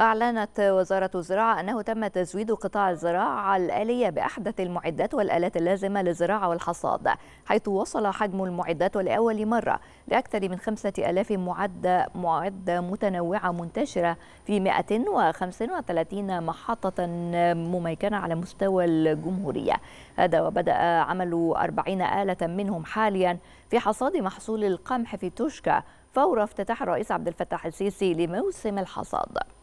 أعلنت وزارة الزراعة أنه تم تزويد قطاع الزراعة الآلية بأحدث المعدات والآلات اللازمة للزراعة والحصاد حيث وصل حجم المعدات لأول مرة لأكثر من 5000 معدة معدة متنوعة منتشرة في 135 محطة مميكنة على مستوى الجمهورية هذا وبدأ عمل 40 آلة منهم حاليا في حصاد محصول القمح في توشكا فور افتتاح الرئيس عبد الفتاح السيسي لموسم الحصاد